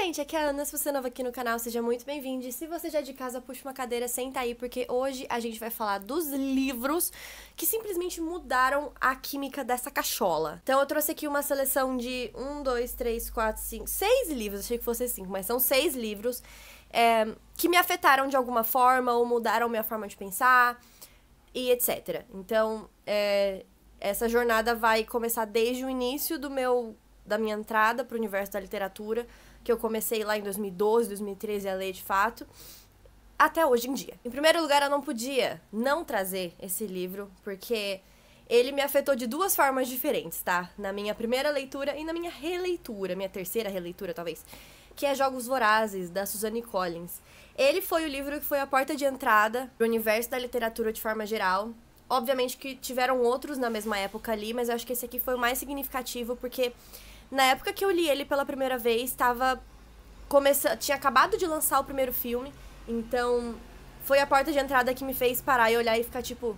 gente, aqui é a Ana, se você é nova aqui no canal, seja muito bem-vindo. E se você já é de casa, puxa uma cadeira, senta aí, porque hoje a gente vai falar dos livros que simplesmente mudaram a química dessa cachola. Então eu trouxe aqui uma seleção de um, dois, três, quatro, cinco, seis livros, achei que fosse cinco, mas são seis livros é, que me afetaram de alguma forma ou mudaram minha forma de pensar e etc. Então, é, essa jornada vai começar desde o início do meu da minha entrada para o universo da literatura que eu comecei lá em 2012, 2013 a ler de fato, até hoje em dia. Em primeiro lugar, eu não podia não trazer esse livro, porque ele me afetou de duas formas diferentes, tá? Na minha primeira leitura e na minha releitura, minha terceira releitura, talvez, que é Jogos Vorazes, da Suzanne Collins. Ele foi o livro que foi a porta de entrada pro universo da literatura de forma geral. Obviamente que tiveram outros na mesma época ali, mas eu acho que esse aqui foi o mais significativo, porque na época que eu li ele pela primeira vez, estava começa... tinha acabado de lançar o primeiro filme, então foi a porta de entrada que me fez parar e olhar e ficar tipo,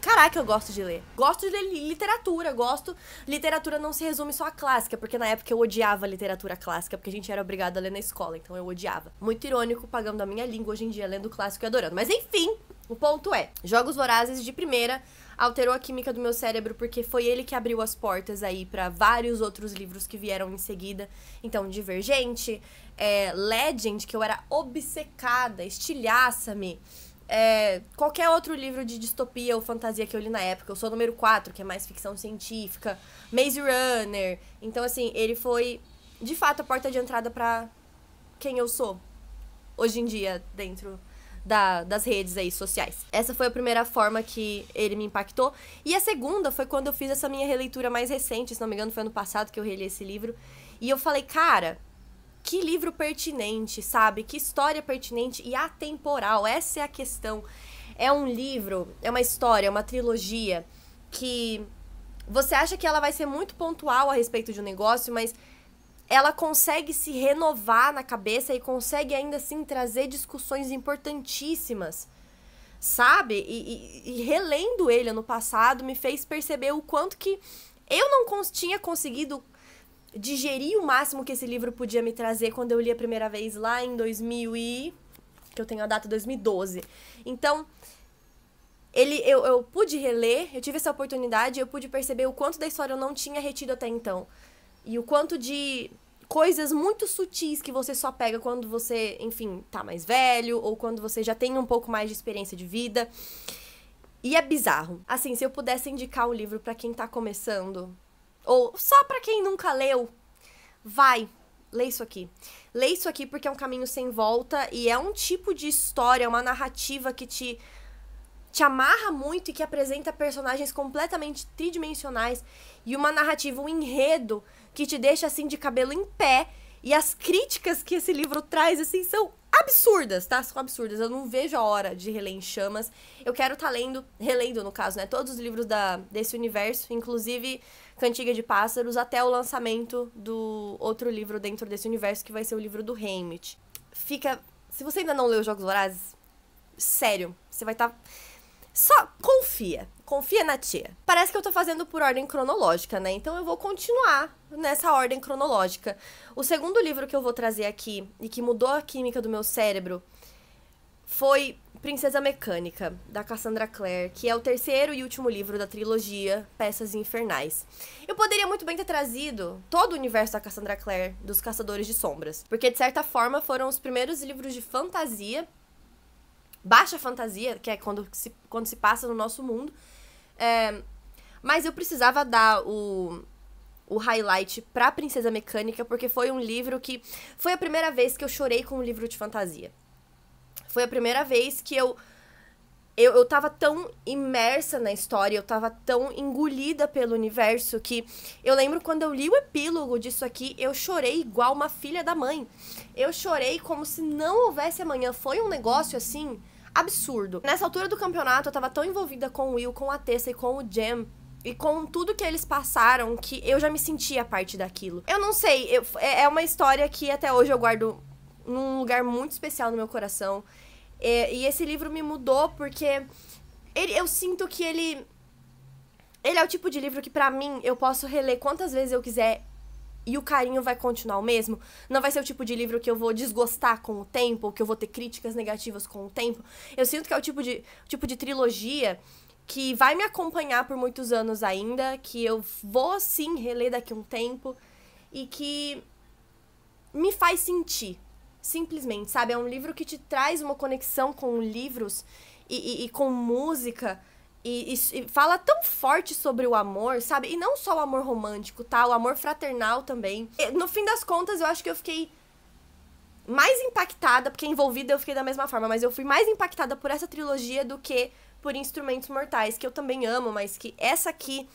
Caraca, eu gosto de ler. Gosto de ler literatura, gosto. Literatura não se resume só a clássica, porque na época eu odiava literatura clássica, porque a gente era obrigado a ler na escola, então eu odiava. Muito irônico, pagando a minha língua hoje em dia, lendo clássico e adorando. Mas enfim, o ponto é: Jogos Vorazes de primeira alterou a química do meu cérebro porque foi ele que abriu as portas aí para vários outros livros que vieram em seguida. Então, Divergente, é, Legend, que eu era obcecada, estilhaça-me é, qualquer outro livro de distopia ou fantasia que eu li na época. Eu sou número 4, que é mais ficção científica, Maze Runner. Então, assim, ele foi de fato a porta de entrada para quem eu sou hoje em dia dentro da, das redes aí sociais. Essa foi a primeira forma que ele me impactou. E a segunda foi quando eu fiz essa minha releitura mais recente, se não me engano, foi ano passado que eu reli esse livro. E eu falei, cara, que livro pertinente, sabe? Que história pertinente e atemporal. Essa é a questão. É um livro, é uma história, é uma trilogia que você acha que ela vai ser muito pontual a respeito de um negócio, mas ela consegue se renovar na cabeça e consegue ainda assim trazer discussões importantíssimas, sabe? E, e, e relendo ele ano passado me fez perceber o quanto que eu não cons tinha conseguido digeri o máximo que esse livro podia me trazer quando eu li a primeira vez lá em 2000 e que eu tenho a data 2012. Então, ele eu, eu pude reler, eu tive essa oportunidade, eu pude perceber o quanto da história eu não tinha retido até então. E o quanto de coisas muito sutis que você só pega quando você, enfim, tá mais velho ou quando você já tem um pouco mais de experiência de vida. E é bizarro. Assim, se eu pudesse indicar um livro para quem tá começando, ou só para quem nunca leu, vai, lê isso aqui. Lê isso aqui porque é um caminho sem volta e é um tipo de história, uma narrativa que te te amarra muito e que apresenta personagens completamente tridimensionais e uma narrativa, um enredo que te deixa assim de cabelo em pé. E as críticas que esse livro traz assim são absurdas, tá? São absurdas. Eu não vejo a hora de reler em chamas. Eu quero estar tá lendo, relendo, no caso, né? Todos os livros da, desse universo, inclusive Cantiga de Pássaros, até o lançamento do outro livro dentro desse universo, que vai ser o livro do Hamlet. Fica. Se você ainda não leu Jogos Vorazes, sério, você vai estar. Tá... Só confia. Confia na tia. Parece que eu tô fazendo por ordem cronológica, né? Então eu vou continuar nessa ordem cronológica. O segundo livro que eu vou trazer aqui e que mudou a química do meu cérebro foi Princesa Mecânica, da Cassandra Clare, que é o terceiro e último livro da trilogia Peças Infernais. Eu poderia muito bem ter trazido todo o universo da Cassandra Clare, dos Caçadores de Sombras, porque de certa forma foram os primeiros livros de fantasia, baixa fantasia, que é quando se, quando se passa no nosso mundo, é, mas eu precisava dar o, o highlight pra Princesa Mecânica, porque foi um livro que. Foi a primeira vez que eu chorei com um livro de fantasia. Foi a primeira vez que eu. Eu, eu tava tão imersa na história, eu tava tão engolida pelo universo que eu lembro quando eu li o epílogo disso aqui, eu chorei igual uma filha da mãe. Eu chorei como se não houvesse amanhã. Foi um negócio assim absurdo. Nessa altura do campeonato, eu tava tão envolvida com o Will, com a Tessa e com o Jam e com tudo que eles passaram, que eu já me sentia parte daquilo. Eu não sei, eu, é, é uma história que até hoje eu guardo num lugar muito especial no meu coração. e esse livro me mudou porque ele, eu sinto que ele. Ele é o tipo de livro que, para mim, eu posso reler quantas vezes eu quiser e o carinho vai continuar o mesmo. Não vai ser o tipo de livro que eu vou desgostar com o tempo, ou que eu vou ter críticas negativas com o tempo. Eu sinto que é o tipo de, tipo de trilogia que vai me acompanhar por muitos anos ainda, que eu vou sim reler daqui a um tempo e que me faz sentir, simplesmente, sabe? É um livro que te traz uma conexão com livros e, e, e com música e, e, e, fala tão forte sobre o amor, sabe? E não só o amor romântico, tá? O amor fraternal também. E, no fim das contas, eu acho que eu fiquei mais impactada, porque envolvida eu fiquei da mesma forma, mas eu fui mais impactada por essa trilogia do que por Instrumentos Mortais, que eu também amo, mas que essa aqui,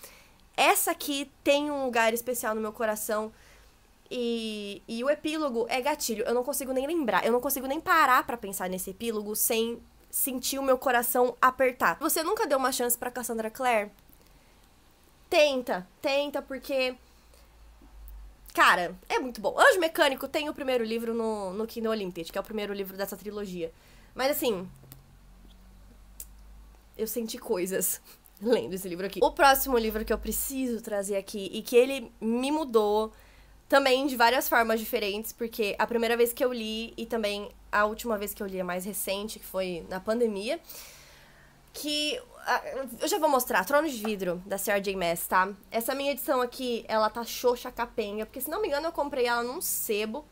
essa aqui tem um lugar especial no meu coração. E, e o epílogo é gatilho. Eu não consigo nem lembrar, eu não consigo nem parar para pensar nesse epílogo sem senti o meu coração apertar. Você nunca deu uma chance para Cassandra Clare? Tenta, tenta, porque. Cara, é muito bom. Anjo Mecânico tem o primeiro livro no, no Kindle Unlimited, que é o primeiro livro dessa trilogia. Mas assim. Eu senti coisas lendo esse livro aqui. O próximo livro que eu preciso trazer aqui e que ele me mudou também de várias formas diferentes, porque a primeira vez que eu li e também a última vez que eu li, a mais recente, que foi na pandemia, que ah, eu já vou mostrar, Trono de Vidro, da Sarah Maas, tá? Essa minha edição aqui, ela tá xoxa capenga, porque se não me engano eu comprei ela num sebo.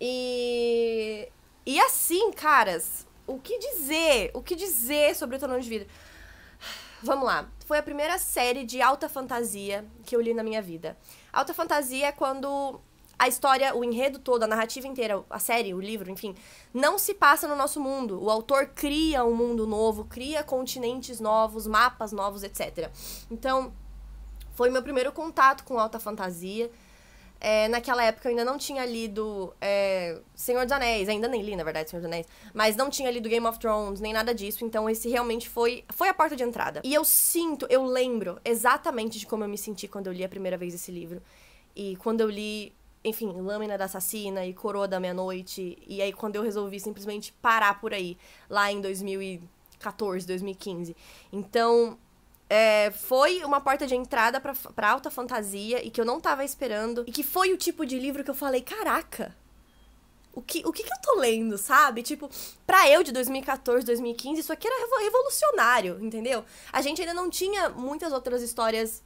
E... E assim, caras, o que dizer? O que dizer sobre o Trono de Vidro? Vamos lá. Foi a primeira série de alta fantasia que eu li na minha vida. Alta fantasia é quando a história, o enredo todo, a narrativa inteira, a série, o livro, enfim, não se passa no nosso mundo. O autor cria um mundo novo, cria continentes novos, mapas novos, etc. Então, foi meu primeiro contato com alta fantasia. É, naquela época eu ainda não tinha lido é, Senhor dos Anéis, ainda nem li, na verdade, Senhor dos Anéis, mas não tinha lido Game of Thrones, nem nada disso, então esse realmente foi, foi a porta de entrada. E eu sinto, eu lembro exatamente de como eu me senti quando eu li a primeira vez esse livro. E quando eu li enfim, Lâmina da Assassina e Coroa da Meia-Noite. E aí, quando eu resolvi simplesmente parar por aí, lá em 2014, 2015. Então, é, foi uma porta de entrada pra, alta fantasia e que eu não tava esperando. E que foi o tipo de livro que eu falei: caraca! O que, o que, que eu tô lendo, sabe? Tipo, pra eu de 2014, 2015, isso aqui era revolucionário, entendeu? A gente ainda não tinha muitas outras histórias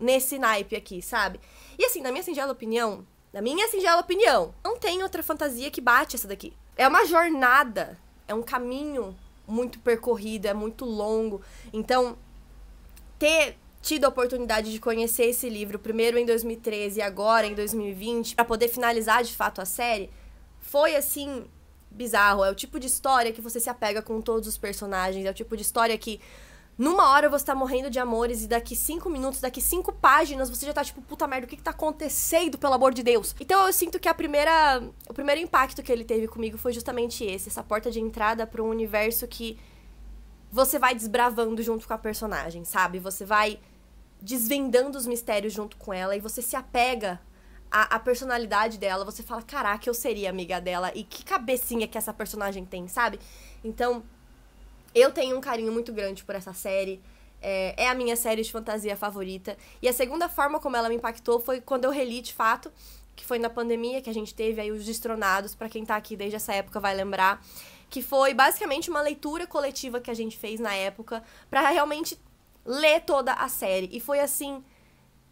nesse naipe aqui, sabe? E assim, na minha singela opinião, na minha singela assim, é opinião, não tem outra fantasia que bate essa daqui. É uma jornada, é um caminho muito percorrido, é muito longo. Então, ter tido a oportunidade de conhecer esse livro primeiro em 2013 e agora em 2020 para poder finalizar de fato a série foi assim bizarro, é o tipo de história que você se apega com todos os personagens, é o tipo de história que numa hora você tá morrendo de amores e daqui cinco minutos, daqui cinco páginas, você já tá tipo, puta merda, o que que tá acontecendo, pelo amor de Deus? Então eu sinto que a primeira... O primeiro impacto que ele teve comigo foi justamente esse. Essa porta de entrada para um universo que você vai desbravando junto com a personagem, sabe? Você vai desvendando os mistérios junto com ela e você se apega à, à personalidade dela. Você fala, caraca, eu seria amiga dela. E que cabecinha que essa personagem tem, sabe? Então eu tenho um carinho muito grande por essa série. É, é a minha série de fantasia favorita. E a segunda forma como ela me impactou foi quando eu reli de fato, que foi na pandemia, que a gente teve aí os destronados. para quem tá aqui desde essa época vai lembrar. Que foi basicamente uma leitura coletiva que a gente fez na época para realmente ler toda a série. E foi assim,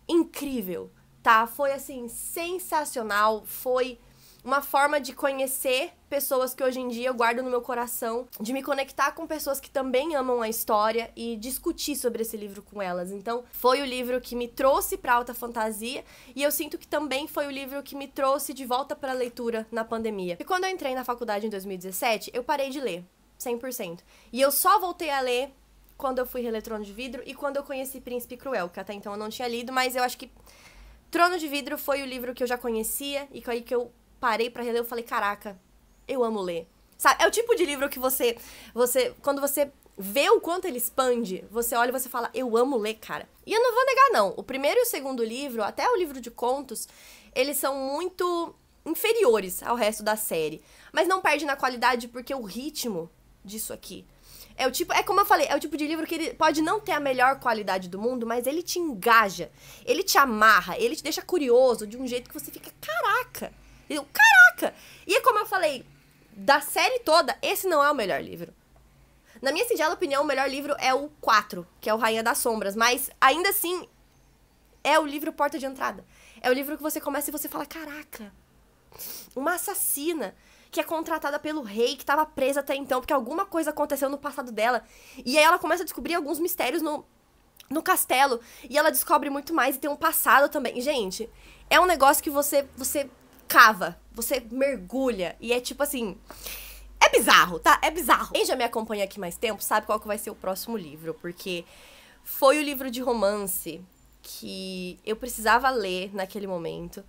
incrível, tá? Foi assim, sensacional. Foi uma forma de conhecer pessoas que hoje em dia eu guardo no meu coração, de me conectar com pessoas que também amam a história e discutir sobre esse livro com elas. Então, foi o livro que me trouxe para alta fantasia e eu sinto que também foi o livro que me trouxe de volta para a leitura na pandemia. E quando eu entrei na faculdade em 2017, eu parei de ler 100%. E eu só voltei a ler quando eu fui reler Trono de Vidro e quando eu conheci Príncipe Cruel, que até então eu não tinha lido, mas eu acho que Trono de Vidro foi o livro que eu já conhecia e que aí que eu parei para reler, eu falei, caraca, eu amo ler. Sabe? É o tipo de livro que você, você, quando você vê o quanto ele expande, você olha e você fala, eu amo ler, cara. E eu não vou negar não, o primeiro e o segundo livro, até o livro de contos, eles são muito inferiores ao resto da série, mas não perde na qualidade porque o ritmo disso aqui é o tipo, é como eu falei, é o tipo de livro que ele pode não ter a melhor qualidade do mundo, mas ele te engaja, ele te amarra, ele te deixa curioso de um jeito que você fica, caraca, eu, caraca! E é como eu falei, da série toda, esse não é o melhor livro. Na minha singela opinião, o melhor livro é o 4, que é o Rainha das Sombras, mas ainda assim é o livro porta de entrada. É o livro que você começa e você fala: "Caraca, uma assassina que é contratada pelo rei, que estava presa até então, porque alguma coisa aconteceu no passado dela. E aí ela começa a descobrir alguns mistérios no, no castelo. E ela descobre muito mais e tem um passado também. Gente, é um negócio que você, você cava, você mergulha e é tipo assim. É bizarro, tá? É bizarro. Quem já me acompanha aqui mais tempo sabe qual que vai ser o próximo livro, porque foi o livro de romance que eu precisava ler naquele momento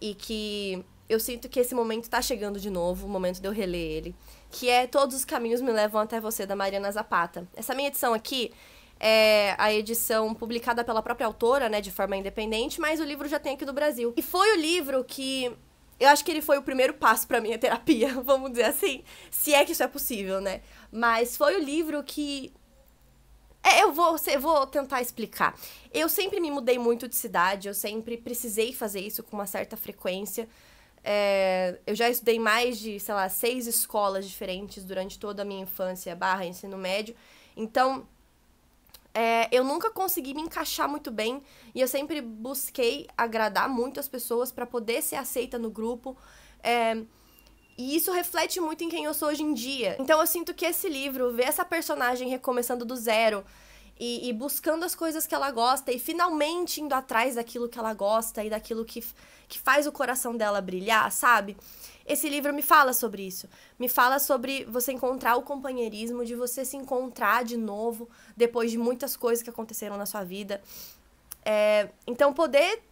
e que eu sinto que esse momento tá chegando de novo, o momento de eu reler ele, que é Todos os Caminhos Me Levam Até Você, da Mariana Zapata. Essa minha edição aqui é a edição publicada pela própria autora, né, de forma independente, mas o livro já tem aqui do Brasil. E foi o livro que eu acho que ele foi o primeiro passo para minha terapia, vamos dizer assim, se é que isso é possível, né? Mas foi o livro que é, eu vou, eu vou tentar explicar. Eu sempre me mudei muito de cidade, eu sempre precisei fazer isso com uma certa frequência. É, eu já estudei mais de, sei lá, seis escolas diferentes durante toda a minha infância barra ensino médio. Então, é, eu nunca consegui me encaixar muito bem e eu sempre busquei agradar muito as pessoas para poder ser aceita no grupo. É, e isso reflete muito em quem eu sou hoje em dia. Então eu sinto que esse livro, ver essa personagem recomeçando do zero e, e buscando as coisas que ela gosta e finalmente indo atrás daquilo que ela gosta e daquilo que, que faz o coração dela brilhar, sabe? Esse livro me fala sobre isso. Me fala sobre você encontrar o companheirismo, de você se encontrar de novo depois de muitas coisas que aconteceram na sua vida. É, então, poder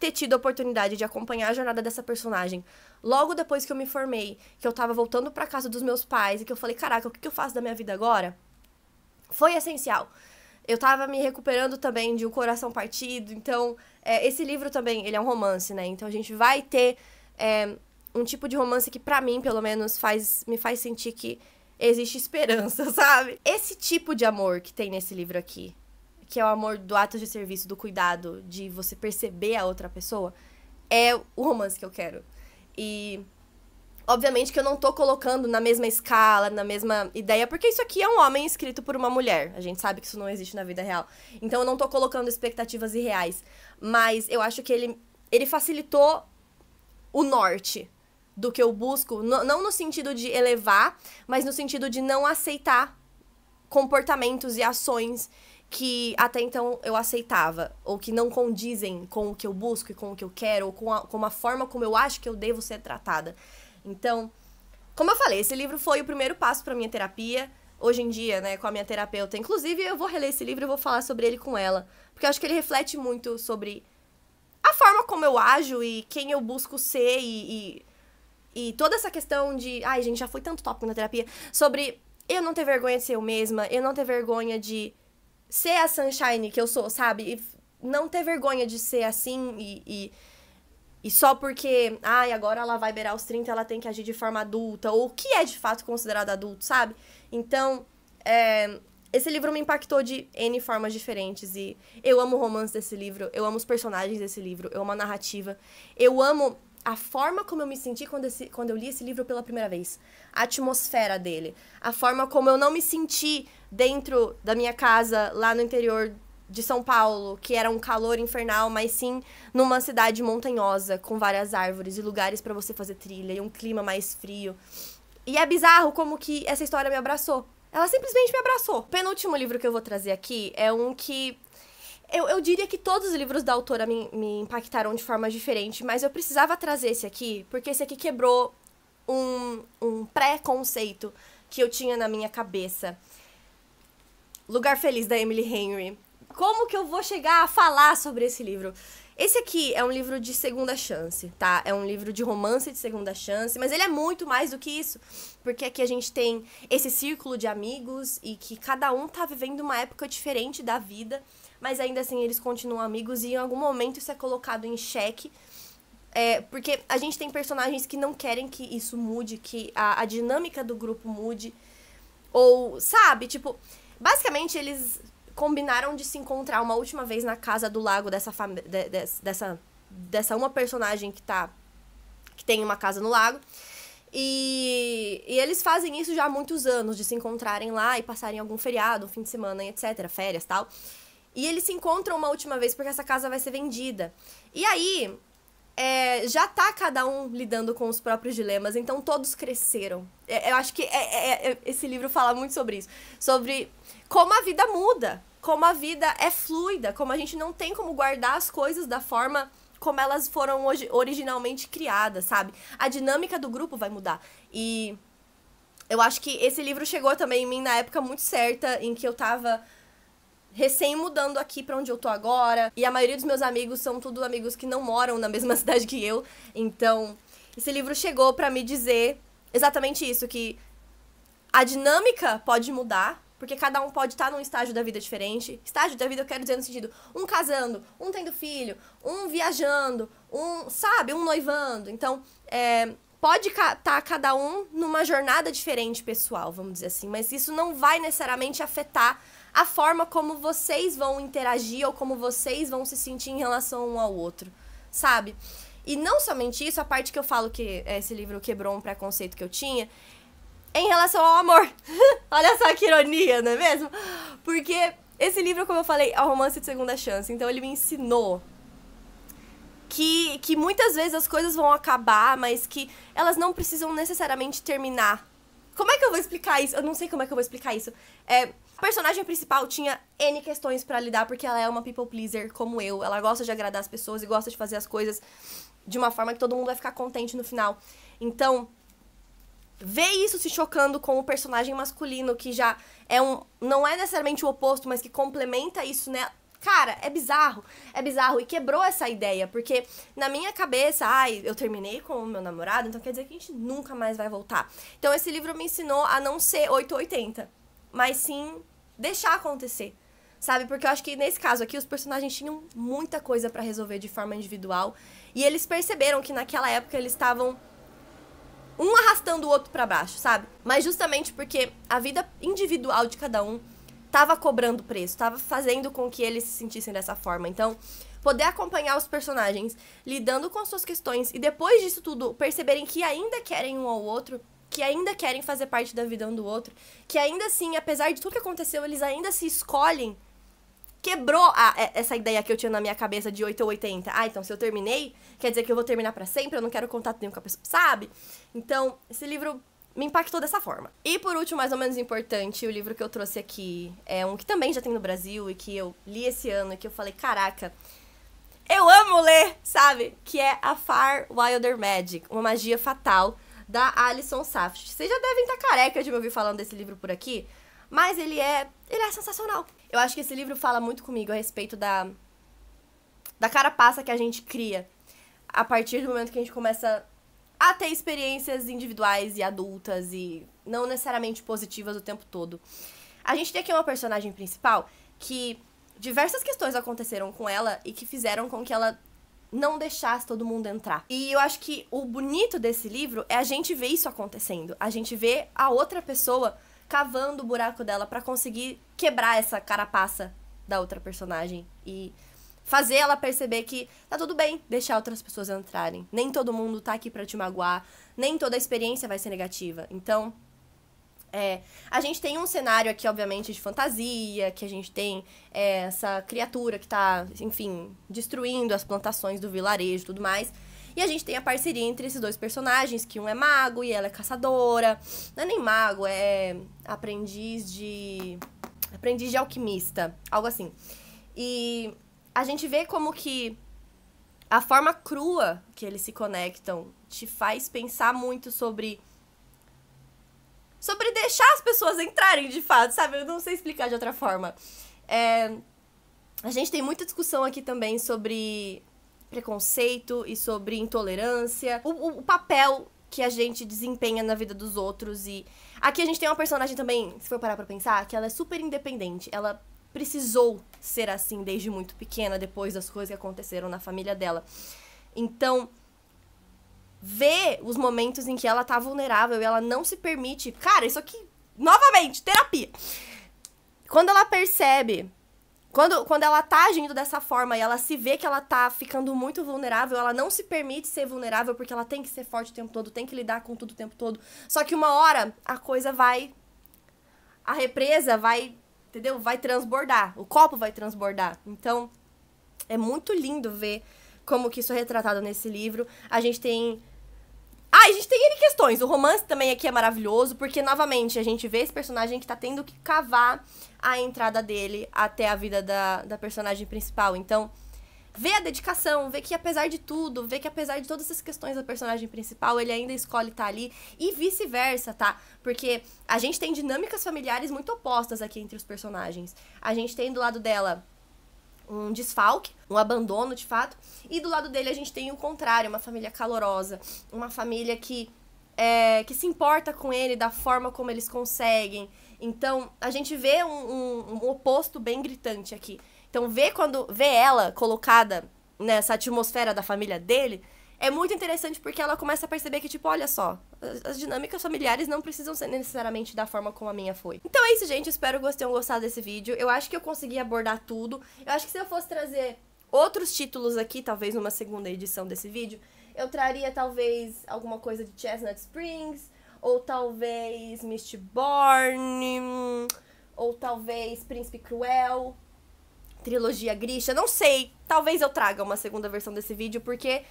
ter tido a oportunidade de acompanhar a jornada dessa personagem logo depois que eu me formei, que eu tava voltando para casa dos meus pais e que eu falei: caraca, o que eu faço da minha vida agora? Foi essencial eu estava me recuperando também de O um Coração Partido, então é, esse livro também, ele é um romance, né? Então a gente vai ter é, um tipo de romance que para mim, pelo menos, faz me faz sentir que existe esperança, sabe? Esse tipo de amor que tem nesse livro aqui, que é o amor do ato de serviço, do cuidado, de você perceber a outra pessoa, é o romance que eu quero. E obviamente que eu não tô colocando na mesma escala, na mesma ideia, porque isso aqui é um homem escrito por uma mulher. A gente sabe que isso não existe na vida real. Então eu não tô colocando expectativas irreais, mas eu acho que ele ele facilitou o norte do que eu busco, não no sentido de elevar, mas no sentido de não aceitar comportamentos e ações que até então eu aceitava, ou que não condizem com o que eu busco e com o que eu quero, ou com a, com a forma como eu acho que eu devo ser tratada. Então, como eu falei, esse livro foi o primeiro passo para minha terapia. Hoje em dia, né, com a minha terapeuta. Inclusive, eu vou reler esse livro e vou falar sobre ele com ela. Porque eu acho que ele reflete muito sobre a forma como eu ajo e quem eu busco ser e, e e toda essa questão de. Ai, gente, já foi tanto tópico na terapia. Sobre eu não ter vergonha de ser eu mesma, eu não ter vergonha de ser a sunshine que eu sou, sabe? E não ter vergonha de ser assim e, e. e só porque, ai, agora ela vai beirar os 30, ela tem que agir de forma adulta, ou o que é de fato considerado adulto, sabe? Então, é, esse livro me impactou de N formas diferentes. E eu amo o romance desse livro, eu amo os personagens desse livro, eu amo a narrativa, eu amo a forma como eu me senti quando, esse, quando eu li esse livro pela primeira vez. A atmosfera dele. A forma como eu não me senti dentro da minha casa, lá no interior de São Paulo, que era um calor infernal, mas sim numa cidade montanhosa, com várias árvores e lugares para você fazer trilha e um clima mais frio. E é bizarro como que essa história me abraçou. Ela simplesmente me abraçou. O penúltimo livro que eu vou trazer aqui é um que eu, eu diria que todos os livros da autora me, me impactaram de forma diferente, mas eu precisava trazer esse aqui, porque esse aqui quebrou um, um pré-conceito que eu tinha na minha cabeça. Lugar Feliz, da Emily Henry. Como que eu vou chegar a falar sobre esse livro? Esse aqui é um livro de segunda chance, tá? É um livro de romance de segunda chance, mas ele é muito mais do que isso, porque aqui a gente tem esse círculo de amigos e que cada um tá vivendo uma época diferente da vida mas ainda assim eles continuam amigos e em algum momento isso é colocado em xeque. É, porque a gente tem personagens que não querem que isso mude, que a, a dinâmica do grupo mude. Ou, sabe, tipo, basicamente eles combinaram de se encontrar uma última vez na casa do lago dessa de, de, dessa dessa uma personagem que tá que tem uma casa no lago. E, e eles fazem isso já há muitos anos, de se encontrarem lá e passarem algum feriado, um fim de semana, etc, férias, tal. E eles se encontram uma última vez porque essa casa vai ser vendida. E aí, é, já tá cada um lidando com os próprios dilemas, então todos cresceram. É, eu acho que é, é, é, é esse livro fala muito sobre isso. Sobre como a vida muda, como a vida é fluida, como a gente não tem como guardar as coisas da forma como elas foram originalmente criadas, sabe? A dinâmica do grupo vai mudar. E eu acho que esse livro chegou também em mim na época muito certa, em que eu tava recém mudando aqui para onde eu tô agora. E a maioria dos meus amigos são tudo amigos que não moram na mesma cidade que eu. Então, esse livro chegou para me dizer exatamente isso, que a dinâmica pode mudar, porque cada um pode estar tá num estágio da vida diferente. Estágio da vida eu quero dizer no sentido, um casando, um tendo filho, um viajando, um, sabe, um noivando. Então, é, pode estar tá cada um numa jornada diferente pessoal, vamos dizer assim. Mas isso não vai necessariamente afetar a forma como vocês vão interagir ou como vocês vão se sentir em relação um ao outro, sabe? E não somente isso, a parte que eu falo que esse livro quebrou um preconceito que eu tinha, em relação ao amor. Olha só que ironia, não é mesmo? Porque esse livro, como eu falei, é o romance de segunda chance. Então ele me ensinou que, que muitas vezes as coisas vão acabar, mas que elas não precisam necessariamente terminar como é que eu vou explicar isso? Eu não sei como é que eu vou explicar isso. É, a personagem principal tinha N questões para lidar, porque ela é uma people pleaser como eu. Ela gosta de agradar as pessoas e gosta de fazer as coisas de uma forma que todo mundo vai ficar contente no final. Então, ver isso se chocando com o personagem masculino, que já é um. não é necessariamente o oposto, mas que complementa isso né, Cara, é bizarro. É bizarro. E quebrou essa ideia, porque na minha cabeça, ai, eu terminei com o meu namorado, então quer dizer que a gente nunca mais vai voltar. Então esse livro me ensinou a não ser 880, mas sim deixar acontecer. Sabe? Porque eu acho que nesse caso aqui os personagens tinham muita coisa para resolver de forma individual. E eles perceberam que naquela época eles estavam um arrastando o outro para baixo, sabe? Mas justamente porque a vida individual de cada um tava cobrando preço, tava fazendo com que eles se sentissem dessa forma. Então, poder acompanhar os personagens lidando com as suas questões e depois disso tudo perceberem que ainda querem um ao outro, que ainda querem fazer parte da vida um do outro, que ainda assim, apesar de tudo que aconteceu, eles ainda se escolhem. Quebrou a, é, essa ideia que eu tinha na minha cabeça de 8 ou 80. Ah, então se eu terminei, quer dizer que eu vou terminar para sempre, eu não quero contato nenhum com a pessoa, sabe? Então, esse livro me impactou dessa forma. E por último, mais ou menos importante, o livro que eu trouxe aqui é um que também já tem no Brasil e que eu li esse ano e que eu falei, caraca, eu amo ler, sabe? Que é A Far Wilder Magic, uma magia fatal da Alison Saft. Vocês já devem estar careca de me ouvir falando desse livro por aqui, mas ele é, ele é sensacional. Eu acho que esse livro fala muito comigo a respeito da da carapaça que a gente cria a partir do momento que a gente começa a ter experiências individuais e adultas e não necessariamente positivas o tempo todo. A gente tem aqui uma personagem principal que diversas questões aconteceram com ela e que fizeram com que ela não deixasse todo mundo entrar. E eu acho que o bonito desse livro é a gente ver isso acontecendo. A gente vê a outra pessoa cavando o buraco dela para conseguir quebrar essa carapaça da outra personagem e fazer ela perceber que tá tudo bem deixar outras pessoas entrarem. Nem todo mundo tá aqui para te magoar, nem toda a experiência vai ser negativa. Então, é, a gente tem um cenário aqui, obviamente, de fantasia, que a gente tem é, essa criatura que tá, enfim, destruindo as plantações do vilarejo e tudo mais. E a gente tem a parceria entre esses dois personagens, que um é mago e ela é caçadora. Não é nem mago, é aprendiz de. aprendiz de alquimista, algo assim. E a gente vê como que a forma crua que eles se conectam te faz pensar muito sobre sobre deixar as pessoas entrarem de fato, sabe? Eu não sei explicar de outra forma. É, a gente tem muita discussão aqui também sobre preconceito e sobre intolerância, o, o, papel que a gente desempenha na vida dos outros e aqui a gente tem uma personagem também, se for parar para pensar, que ela é super independente. Ela precisou ser assim desde muito pequena, depois das coisas que aconteceram na família dela. Então, ver os momentos em que ela tá vulnerável e ela não se permite. Cara, isso aqui, novamente, terapia. Quando ela percebe quando, quando ela tá agindo dessa forma e ela se vê que ela tá ficando muito vulnerável, ela não se permite ser vulnerável porque ela tem que ser forte o tempo todo, tem que lidar com tudo o tempo todo. Só que uma hora a coisa vai. A represa vai entendeu? Vai transbordar, o copo vai transbordar. Então, é muito lindo ver como que isso é retratado nesse livro. A gente tem ah, a gente tem ele questões. O romance também aqui é maravilhoso, porque novamente a gente vê esse personagem que tá tendo que cavar a entrada dele até a vida da, da personagem principal. Então, vê a dedicação, vê que apesar de tudo, vê que apesar de todas essas questões da personagem principal, ele ainda escolhe estar tá ali e vice-versa, tá? Porque a gente tem dinâmicas familiares muito opostas aqui entre os personagens. A gente tem do lado dela um desfalque, um abandono de fato, e do lado dele a gente tem o contrário, uma família calorosa, uma família que é, que se importa com ele da forma como eles conseguem. Então, a gente vê um, um, um oposto bem gritante aqui. Então, ver quando vê ela colocada nessa atmosfera da família dele é muito interessante porque ela começa a perceber que, tipo, olha só, as, as dinâmicas familiares não precisam ser necessariamente da forma como a minha foi. Então é isso, gente. Espero que vocês tenham gostado desse vídeo. Eu acho que eu consegui abordar tudo. Eu acho que se eu fosse trazer outros títulos aqui, talvez numa segunda edição desse vídeo, eu traria talvez alguma coisa de Chestnut Springs, ou talvez Mistborn, ou talvez Príncipe Cruel trilogia Grisha. Não sei, talvez eu traga uma segunda versão desse vídeo, porque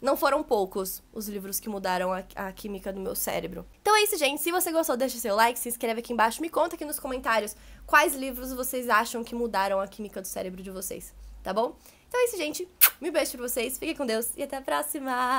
não foram poucos os livros que mudaram a, a, química do meu cérebro. Então é isso, gente. Se você gostou, deixa seu like, se inscreve aqui embaixo, me conta aqui nos comentários quais livros vocês acham que mudaram a química do cérebro de vocês, tá bom? Então é isso, gente. Me beijo pra vocês, fiquem com Deus e até a próxima!